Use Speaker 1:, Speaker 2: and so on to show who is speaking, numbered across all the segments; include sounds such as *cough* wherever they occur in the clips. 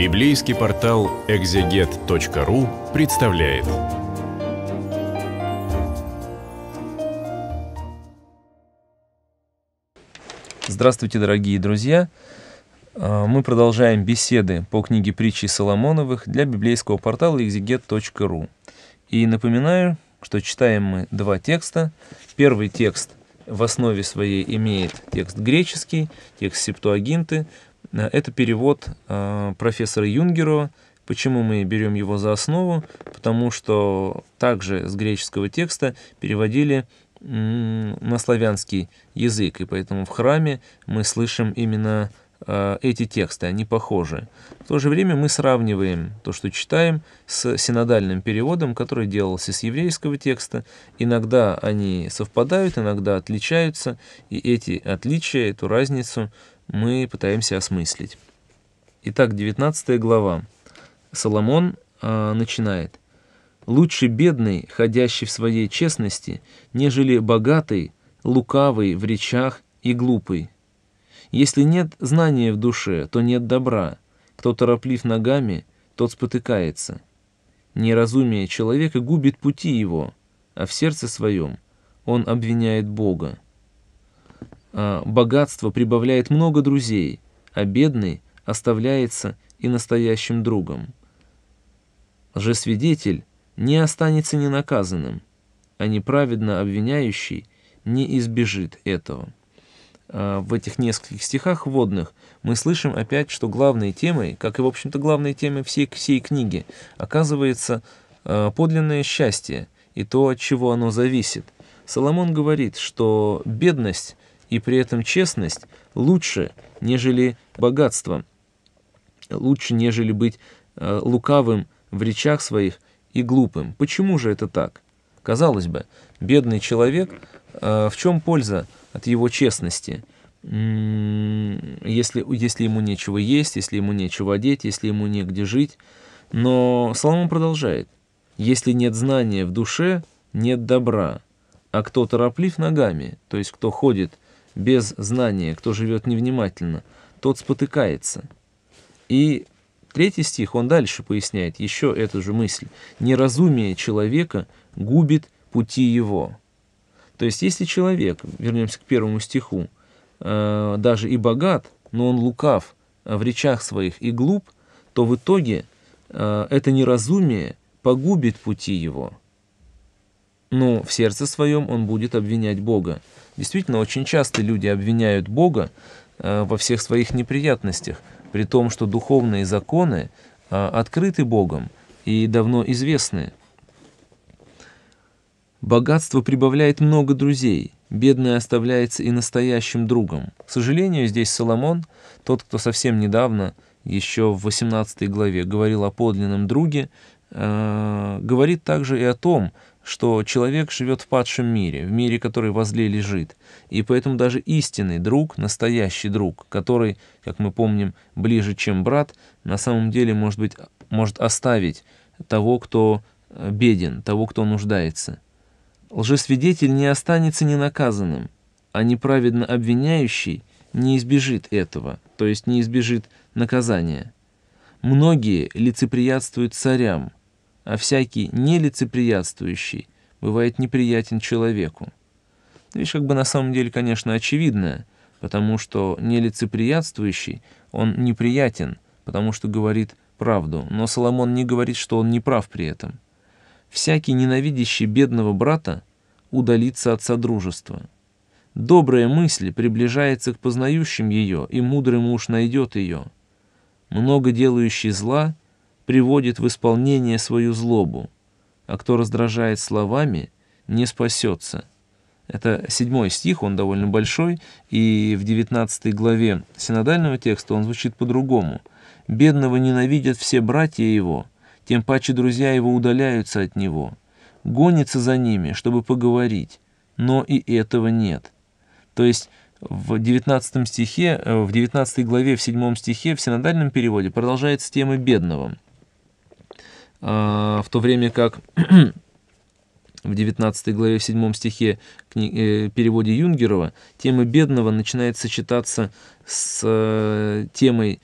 Speaker 1: Библейский портал экзегет.ру представляет. Здравствуйте, дорогие друзья! А, мы продолжаем беседы по книге притчи Соломоновых для библейского портала экзегет.ру. И напоминаю, что читаем мы два текста. Первый текст в основе своей имеет текст греческий, текст септуагинты, Э, это перевод э, профессора Юнгерова. Почему мы берем его за основу? Потому что также с греческого текста переводили на славянский язык, и поэтому в храме мы слышим именно э, эти тексты, они похожи. В то же время мы сравниваем то, что читаем, с синодальным переводом, который делался с еврейского текста. Иногда они совпадают, иногда отличаются, и эти отличия, эту разницу мы пытаемся осмыслить. Итак, 19 глава. Соломон э, начинает. «Лучше бедный, ходящий в своей честности, нежели богатый, лукавый в речах и глупый. Если нет знания в душе, то нет добра. Кто тороплив ногами, тот спотыкается. Неразумие человека губит пути его, а в сердце своем он обвиняет Бога. А, богатство прибавляет много друзей, а бедный оставляется и настоящим другом. Лжесвидетель не останется ненаказанным, а неправедно обвиняющий не избежит этого. А, в этих нескольких стихах вводных мы слышим опять, что главной темой, как и, в общем-то, главной темой всей, всей книги, оказывается а, подлинное счастье и то, от чего оно зависит. Соломон говорит, что бедность — и при этом честность лучше, нежели богатство, лучше, нежели быть э, лукавым в речах своих и глупым. Почему же это так? Казалось бы, бедный человек, э, в чем польза от его честности? Если, если ему нечего есть, если ему нечего одеть, если ему негде жить. Но Соломон продолжает. Если нет знания в душе, нет добра, а кто тороплив ногами, то есть кто ходит – без знания, кто живет невнимательно, тот спотыкается. И третий стих, он дальше поясняет еще эту же мысль. «Неразумие человека губит пути его». То есть, если человек, вернемся к первому стиху, э, даже и богат, но он лукав в речах своих и глуп, то в итоге э, это неразумие погубит пути его. Но в сердце своем он будет обвинять Бога. Действительно, очень часто люди обвиняют Бога э, во всех своих неприятностях, при том, что духовные законы э, открыты Богом и давно известны. Богатство прибавляет много друзей, бедное оставляется и настоящим другом. К сожалению, здесь Соломон, тот, кто совсем недавно, еще в 18 главе, говорил о подлинном друге, э, говорит также и о том, что человек живет в падшем мире, в мире, который возле лежит, и поэтому даже истинный друг, настоящий друг, который, как мы помним, ближе, чем брат, на самом деле может, быть, может оставить того, кто э, беден, того, кто нуждается. Лжесвидетель не останется ненаказанным, а неправедно обвиняющий не избежит этого, то есть не избежит наказания. Многие лицеприятствуют царям – а всякий нелицеприятствующий бывает неприятен человеку. Вещь как бы на самом деле, конечно, очевидное, потому что нелицеприятствующий, он неприятен, потому что говорит правду, но Соломон не говорит, что он не прав при этом. Всякий ненавидящий бедного брата удалится от содружества. Добрая мысль приближается к познающим ее, и мудрый муж найдет ее. Много делающий зла приводит в исполнение свою злобу, а кто раздражает словами, не спасется. Это седьмой стих, он довольно большой, и в девятнадцатой главе синодального текста он звучит по-другому. «Бедного ненавидят все братья его, тем паче друзья его удаляются от него, гонится за ними, чтобы поговорить, но и этого нет». То есть в 19 стихе, э, в 19 главе, в 7 стихе, в синодальном переводе продолжается тема бедного – а, в то время как *clears throat* в 19 главе, в 7 стихе э, переводе Юнгерова, тема бедного начинает сочетаться с э, темой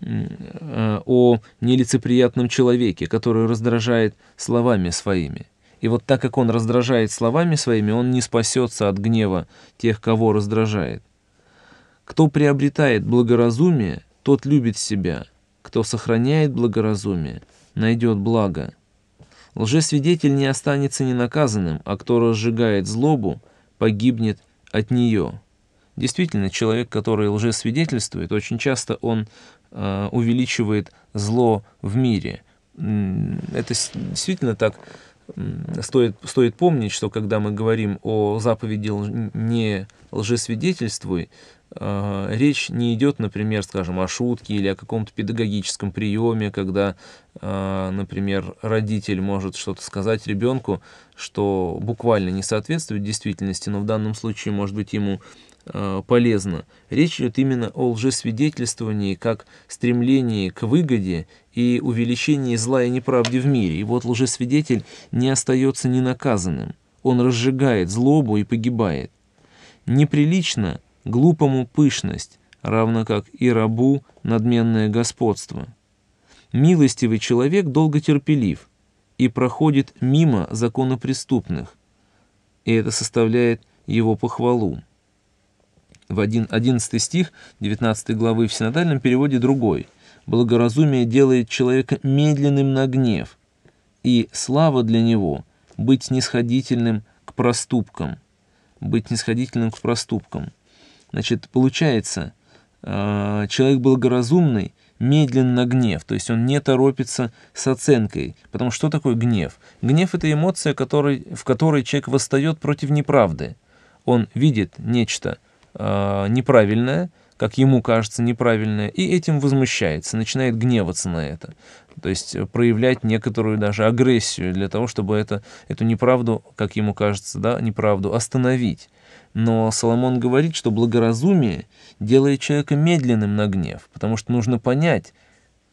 Speaker 1: э, о нелицеприятном человеке, который раздражает словами своими. И вот так как он раздражает словами своими, он не спасется от гнева тех, кого раздражает. Кто приобретает благоразумие, тот любит себя. Кто сохраняет благоразумие, найдет благо. Лжесвидетель не останется ненаказанным, а кто разжигает злобу, погибнет от нее. Действительно, человек, который лжесвидетельствует, очень часто он э, увеличивает зло в мире. Это действительно так. Стоит, стоит помнить, что когда мы говорим о заповеди «не лжесвидетельствуй», Э, речь не идет, например, скажем, о шутке или о каком-то педагогическом приеме, когда, э, например, родитель может что-то сказать ребенку, что буквально не соответствует действительности, но в данном случае, может быть, ему э, полезно. Речь идет именно о лжесвидетельствовании как стремлении к выгоде и увеличении зла и неправды в мире. И вот лжесвидетель не остается ненаказанным. Он разжигает злобу и погибает. Неприлично – глупому пышность, равно как и рабу надменное господство. Милостивый человек долго терпелив и проходит мимо законопреступных, и это составляет его похвалу. В 11 стих 19 главы в синодальном переводе другой. «Благоразумие делает человека медленным на гнев, и слава для него — быть снисходительным к проступкам». Быть снисходительным к проступкам. Значит, получается, э, человек благоразумный медленно на гнев, то есть он не торопится с оценкой. Потому что такое гнев? Гнев – это эмоция, который, в которой человек восстает против неправды. Он видит нечто э, неправильное, как ему кажется неправильное, и этим возмущается, начинает гневаться на это. То есть проявлять некоторую даже агрессию для того, чтобы это, эту неправду, как ему кажется, да, неправду остановить. Но Соломон говорит, что благоразумие делает человека медленным на гнев, потому что нужно понять,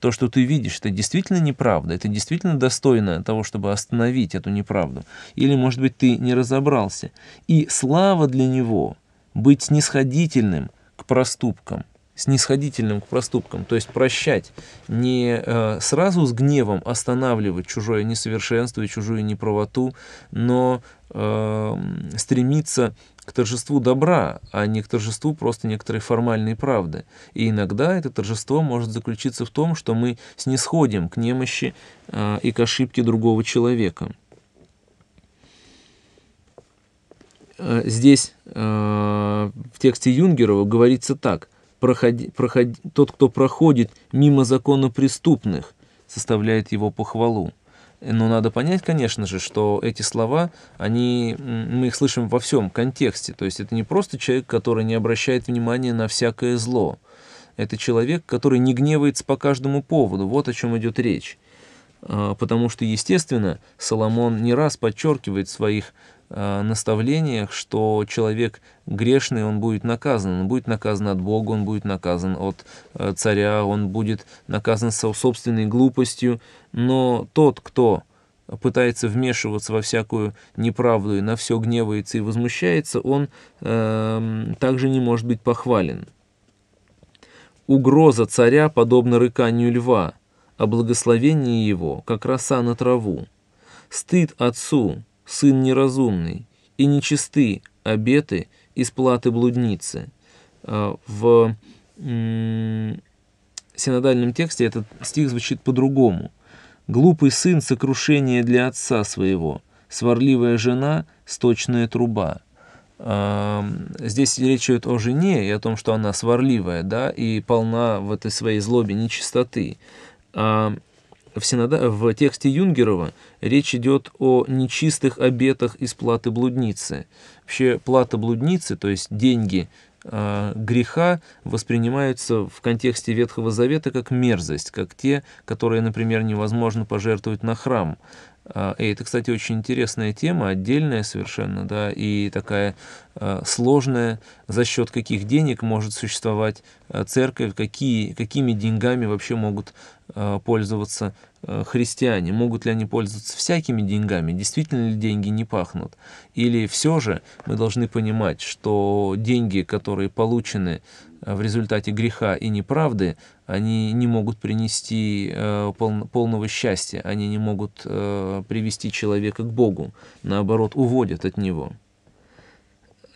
Speaker 1: то, что ты видишь, это действительно неправда, это действительно достойно того, чтобы остановить эту неправду. Или, может быть, ты не разобрался. И слава для него быть снисходительным к проступкам, снисходительным к проступкам, то есть прощать, не э, сразу с гневом останавливать чужое несовершенство и чужую неправоту, но э, стремиться к торжеству добра, а не к торжеству просто некоторой формальной правды. И иногда это торжество может заключиться в том, что мы снисходим к немощи э, и к ошибке другого человека. А, здесь э, в тексте Юнгерова говорится так. Проходи, проходи, тот, кто проходит мимо закона преступных, составляет его похвалу. Но ну, надо понять, конечно же, что эти слова, они, мы их слышим во всем контексте. То есть это не просто человек, который не обращает внимания на всякое зло. Это человек, который не гневается по каждому поводу. Вот о чем идет речь. А, потому что, естественно, Соломон не раз подчеркивает в своих Э, наставлениях, что человек грешный, он будет наказан. Он будет наказан от Бога, он будет наказан от э, царя, он будет наказан со собственной глупостью. Но тот, кто пытается вмешиваться во всякую неправду и на все гневается и возмущается, он э, также не может быть похвален. Угроза царя подобна рыканию льва, а благословение его, как роса на траву. Стыд отцу, сын неразумный, и нечисты обеты из платы блудницы. А, в синодальном тексте этот стих звучит по-другому. «Глупый сын — сокрушение для отца своего, сварливая жена — сточная труба». А, здесь речь идет о жене и о том, что она сварливая, да, и полна в этой своей злобе нечистоты. А, в, синода... в тексте Юнгерова речь идет о нечистых обетах из платы блудницы. Вообще плата блудницы, то есть деньги э, греха, воспринимаются в контексте Ветхого Завета как мерзость, как те, которые, например, невозможно пожертвовать на храм. А, и это, кстати, очень интересная тема, отдельная совершенно, да, и такая а, сложная, за счет каких денег может существовать церковь, какие, какими деньгами вообще могут Э, пользоваться э, христиане? Могут ли они пользоваться всякими деньгами? Действительно ли деньги не пахнут? Или все же мы должны понимать, что деньги, которые получены э, в результате греха и неправды, они не могут принести полного счастья, они не могут привести человека к Богу, наоборот, уводят от него.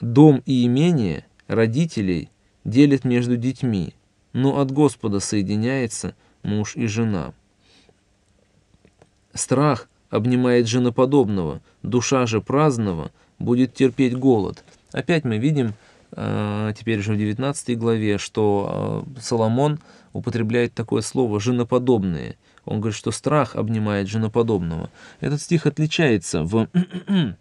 Speaker 1: Дом и имение родителей делят между детьми, но от Господа соединяется – муж и жена. Страх обнимает женоподобного, душа же праздного будет терпеть голод. Опять мы видим, э, теперь же в 19 главе, что э, Соломон употребляет такое слово «женоподобные». Он говорит, что страх обнимает женоподобного. Этот стих отличается в, *clears throat*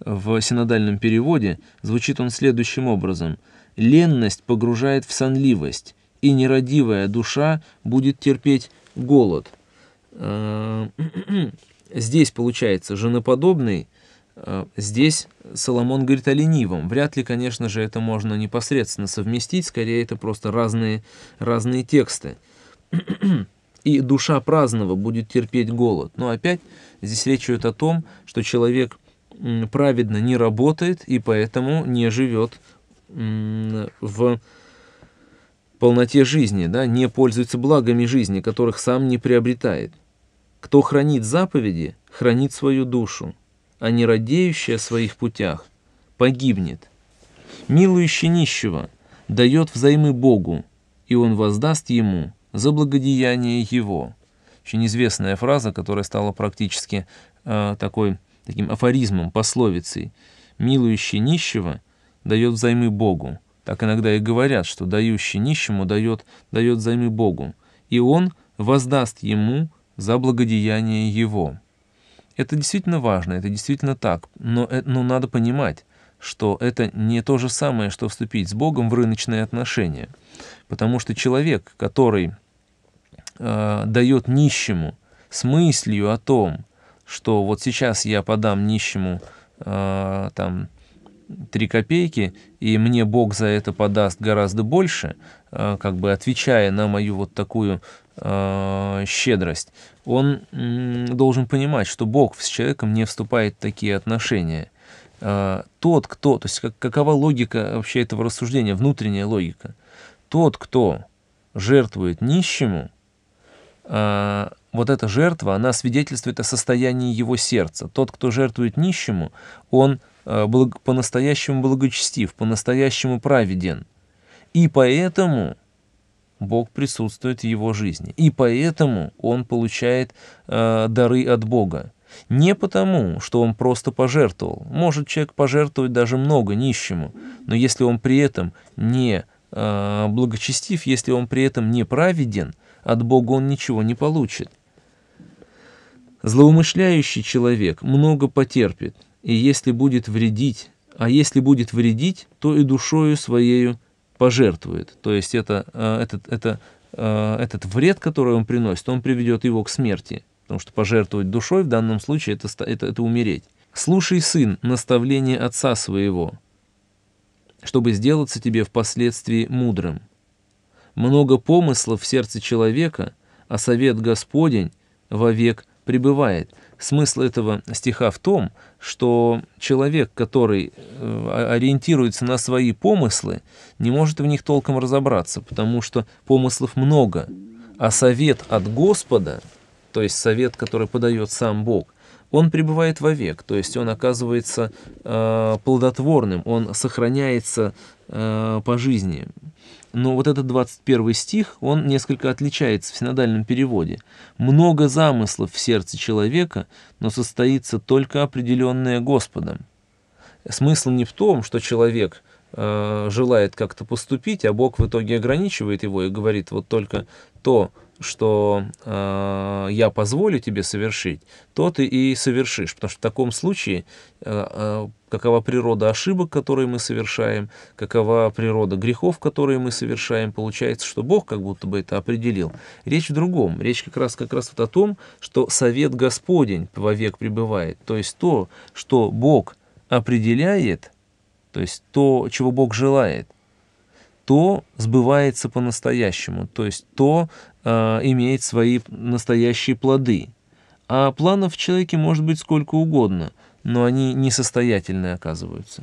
Speaker 1: в синодальном переводе. Звучит он следующим образом. «Ленность погружает в сонливость, и нерадивая душа будет терпеть голод. Э, *clears throat* здесь получается женоподобный, э, здесь Соломон говорит о ленивом. Вряд ли, конечно же, это можно непосредственно совместить, скорее это просто разные, разные тексты. *clears throat* И душа праздного будет терпеть голод. Но опять здесь речь идет о том, что человек праведно не работает и поэтому не живет в полноте жизни, да, не пользуется благами жизни, которых сам не приобретает. Кто хранит заповеди, хранит свою душу, а не радеющий о своих путях погибнет. Милующий нищего дает взаймы Богу, и он воздаст ему за благодеяние его. Очень известная фраза, которая стала практически э, такой, таким афоризмом, пословицей. Милующий нищего дает взаймы Богу, так иногда и говорят, что дающий нищему дает, дает взаймы Богу, и он воздаст ему за благодеяние его. Это действительно важно, это действительно так, но, э, но надо понимать, что это не то же самое, что вступить с Богом в рыночные отношения. Потому что человек, который э, дает нищему с мыслью о том, что вот сейчас я подам нищему э, там, три копейки, и мне Бог за это подаст гораздо больше, э, как бы отвечая на мою вот такую э, щедрость, он должен понимать, что Бог с человеком не вступает в такие отношения. Э, тот, кто, то есть как, какова логика вообще этого рассуждения, внутренняя логика, тот, кто жертвует нищему, вот эта жертва, она свидетельствует о состоянии его сердца. Тот, кто жертвует нищему, он Э, по-настоящему благочестив, по-настоящему праведен. И поэтому Бог присутствует в его жизни. И поэтому он получает э, дары от Бога. Не потому, что он просто пожертвовал. Может человек пожертвовать даже много нищему, но если он при этом не э, благочестив, если он при этом не праведен, от Бога он ничего не получит. Злоумышляющий человек много потерпит, и если будет вредить, а если будет вредить, то и душою своею пожертвует. То есть это, э, этот, это, э, этот вред, который он приносит, он приведет его к смерти, потому что пожертвовать душой в данном случае это, это, это умереть. «Слушай, сын, наставление отца своего, чтобы сделаться тебе впоследствии мудрым. Много помыслов в сердце человека, а совет Господень вовек пребывает». Смысл этого стиха в том, что человек, который э, ориентируется на свои помыслы, не может в них толком разобраться, потому что помыслов много, а совет от Господа, то есть совет, который подает сам Бог, он пребывает вовек, то есть он оказывается э, плодотворным, он сохраняется э, по жизни. Но вот этот 21 стих, он несколько отличается в синодальном переводе. «Много замыслов в сердце человека, но состоится только определенное Господом». Смысл не в том, что человек э, желает как-то поступить, а Бог в итоге ограничивает его и говорит, вот только то, что э, я позволю тебе совершить, то ты и совершишь. Потому что в таком случае, э, э, какова природа ошибок, которые мы совершаем, какова природа грехов, которые мы совершаем, получается, что Бог как будто бы это определил. Речь в другом. Речь как раз, как раз вот о том, что совет Господень вовек пребывает. То есть то, что Бог определяет, то есть то, чего Бог желает – то сбывается по-настоящему, то есть то э, имеет свои настоящие плоды. А планов в человеке может быть сколько угодно, но они несостоятельны оказываются.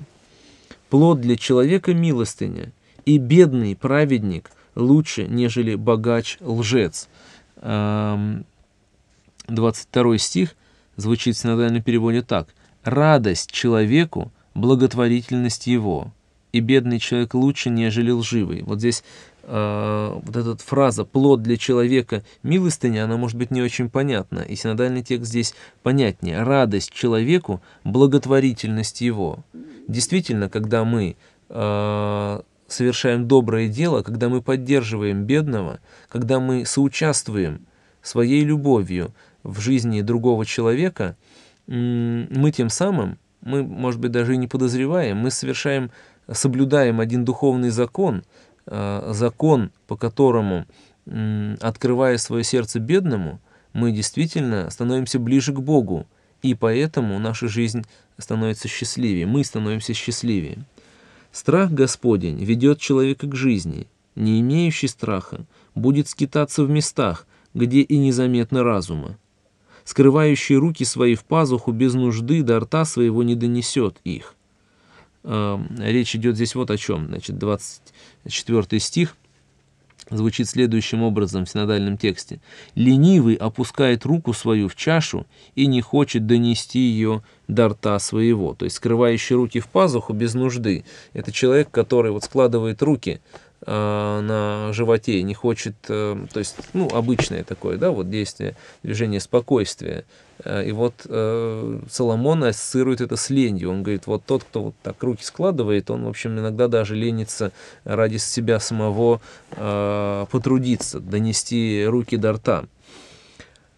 Speaker 1: Плод для человека – милостыня, и бедный праведник лучше, нежели богач-лжец. 22 эм, стих звучит в синодальном переводе так. «Радость человеку – благотворительность его, и бедный человек лучше, нежели лживый. Вот здесь э, вот эта фраза «плод для человека милостыня», она может быть не очень понятна, и синодальный текст здесь понятнее. «Радость человеку, благотворительность его». Действительно, когда мы э, совершаем доброе дело, когда мы поддерживаем бедного, когда мы соучаствуем своей любовью в жизни другого человека, мы тем самым, мы, может быть, даже и не подозреваем, мы совершаем соблюдаем один духовный закон, э, закон, по которому, открывая свое сердце бедному, мы действительно становимся ближе к Богу, и поэтому наша жизнь становится счастливее, мы становимся счастливее. Страх Господень ведет человека к жизни, не имеющий страха, будет скитаться в местах, где и незаметно разума. Скрывающий руки свои в пазуху без нужды до рта своего не донесет их. Эм, речь идет здесь вот о чем. Значит, 24 стих звучит следующим образом в синодальном тексте. «Ленивый опускает руку свою в чашу и не хочет донести ее до рта своего». То есть скрывающий руки в пазуху без нужды – это человек, который вот складывает руки – Э, на животе, не хочет, э, то есть, ну, обычное такое, да, вот действие, движение спокойствия. Э, и вот Соломон ассоциирует это с ленью. Он говорит, вот тот, кто вот так руки складывает, он, в общем, иногда даже ленится ради себя самого потрудиться, донести руки до рта.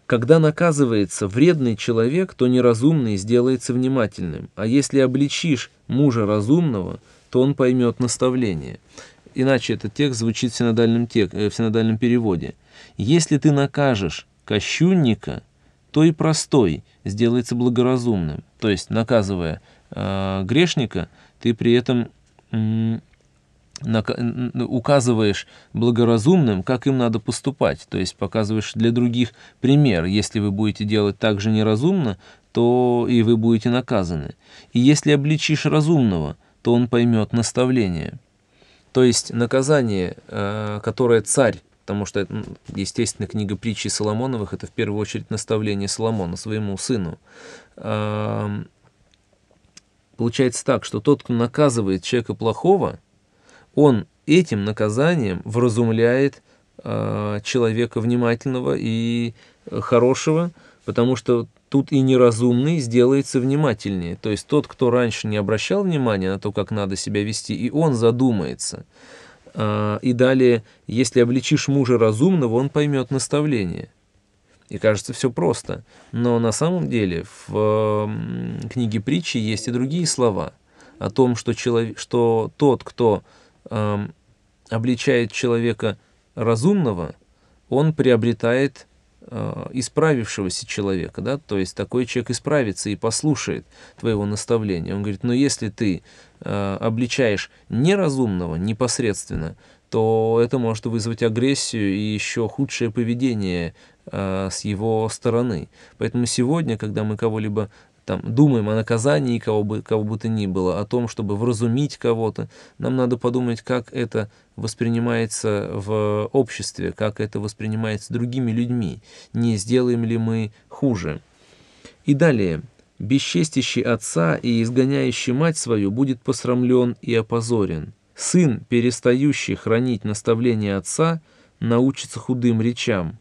Speaker 1: Когда наказывается вредный человек, то неразумный сделается внимательным, а если обличишь мужа разумного, то он поймет наставление. Иначе этот текст звучит в синодальном, тек, э, в синодальном переводе. «Если ты накажешь кощунника, то и простой сделается благоразумным». То есть, наказывая э, грешника, ты при этом указываешь благоразумным, как им надо поступать, то есть показываешь для других пример. Если вы будете делать так же неразумно, то и вы будете наказаны. И если обличишь разумного, то он поймет наставление. То есть наказание, э, которое царь, потому что, естественно, книга притчи Соломоновых, это в первую очередь наставление Соломона своему сыну. Получается так, что тот, кто наказывает человека плохого, он этим наказанием вразумляет э, человека внимательного и хорошего, потому что Тут и неразумный сделается внимательнее, то есть тот, кто раньше не обращал внимания на то, как надо себя вести, и он задумается. А, и далее, если обличишь мужа разумного, он поймет наставление. И кажется, все просто. Но на самом деле в книге притчи есть и другие слова о том, что, человек, что тот, кто обличает человека разумного, он приобретает Э, исправившегося человека, да, то есть такой человек исправится и послушает твоего наставления. Он говорит, но «Ну, если ты э, обличаешь неразумного непосредственно, то это может вызвать агрессию и еще худшее поведение э, с его стороны. Поэтому сегодня, когда мы кого-либо там, думаем о наказании кого бы, кого бы то ни было, о том, чтобы вразумить кого-то, нам надо подумать, как это воспринимается в обществе, как это воспринимается другими людьми, не сделаем ли мы хуже. И далее. «Бесчестящий отца и изгоняющий мать свою будет посрамлен и опозорен. Сын, перестающий хранить наставление отца, научится худым речам.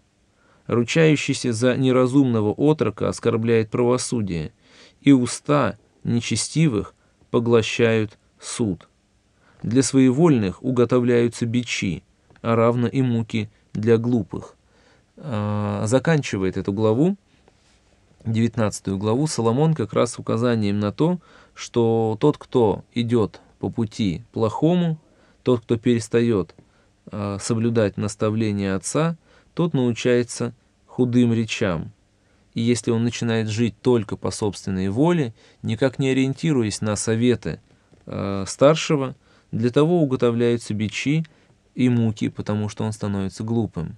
Speaker 1: Ручающийся за неразумного отрока оскорбляет правосудие» и уста нечестивых поглощают суд. Для своевольных уготовляются бичи, а равно и муки для глупых. А, заканчивает эту главу, 19 главу, Соломон как раз указанием на то, что тот, кто идет по пути плохому, тот, кто перестает а, соблюдать наставления отца, тот научается худым речам – и если он начинает жить только по собственной воле, никак не ориентируясь на советы э, старшего, для того уготовляются бичи и муки, потому что он становится глупым.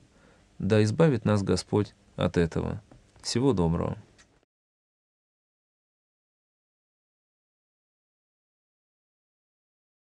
Speaker 1: Да избавит нас Господь от этого. Всего доброго.